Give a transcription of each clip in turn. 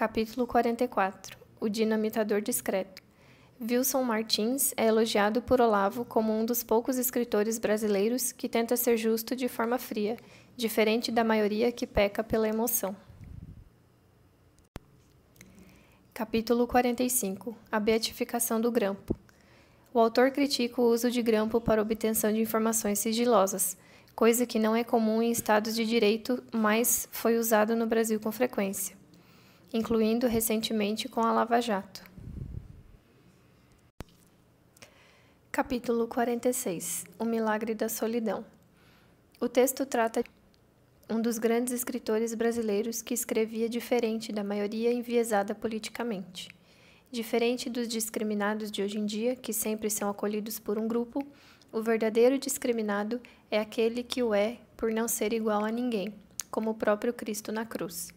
Capítulo 44 O Dinamitador Discreto Wilson Martins é elogiado por Olavo como um dos poucos escritores brasileiros que tenta ser justo de forma fria, diferente da maioria que peca pela emoção. Capítulo 45 A Beatificação do Grampo O autor critica o uso de grampo para obtenção de informações sigilosas, coisa que não é comum em estados de direito, mas foi usado no Brasil com frequência incluindo recentemente com a Lava Jato. Capítulo 46 O Milagre da Solidão O texto trata de um dos grandes escritores brasileiros que escrevia diferente da maioria enviesada politicamente. Diferente dos discriminados de hoje em dia, que sempre são acolhidos por um grupo, o verdadeiro discriminado é aquele que o é por não ser igual a ninguém, como o próprio Cristo na cruz.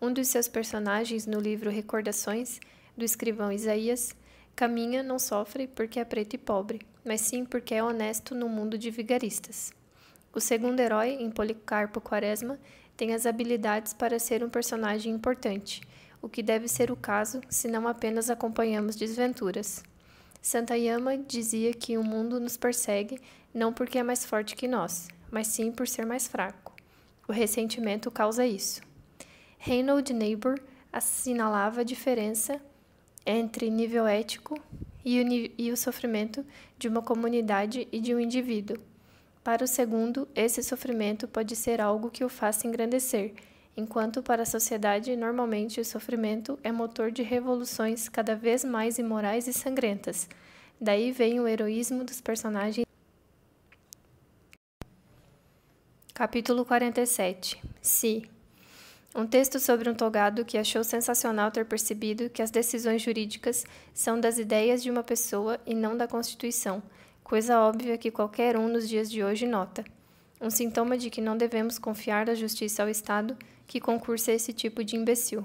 Um dos seus personagens no livro Recordações, do escrivão Isaías, caminha, não sofre porque é preto e pobre, mas sim porque é honesto no mundo de vigaristas. O segundo herói, em Policarpo Quaresma, tem as habilidades para ser um personagem importante, o que deve ser o caso se não apenas acompanhamos desventuras. Santayama dizia que o mundo nos persegue não porque é mais forte que nós, mas sim por ser mais fraco. O ressentimento causa isso. Reynolds Neighbor assinalava a diferença entre nível ético e o, e o sofrimento de uma comunidade e de um indivíduo. Para o segundo, esse sofrimento pode ser algo que o faça engrandecer, enquanto para a sociedade, normalmente o sofrimento é motor de revoluções cada vez mais imorais e sangrentas. Daí vem o heroísmo dos personagens. Capítulo 47 Se, um texto sobre um togado que achou sensacional ter percebido que as decisões jurídicas são das ideias de uma pessoa e não da Constituição, coisa óbvia que qualquer um nos dias de hoje nota. Um sintoma de que não devemos confiar da justiça ao Estado que concursa esse tipo de imbecil.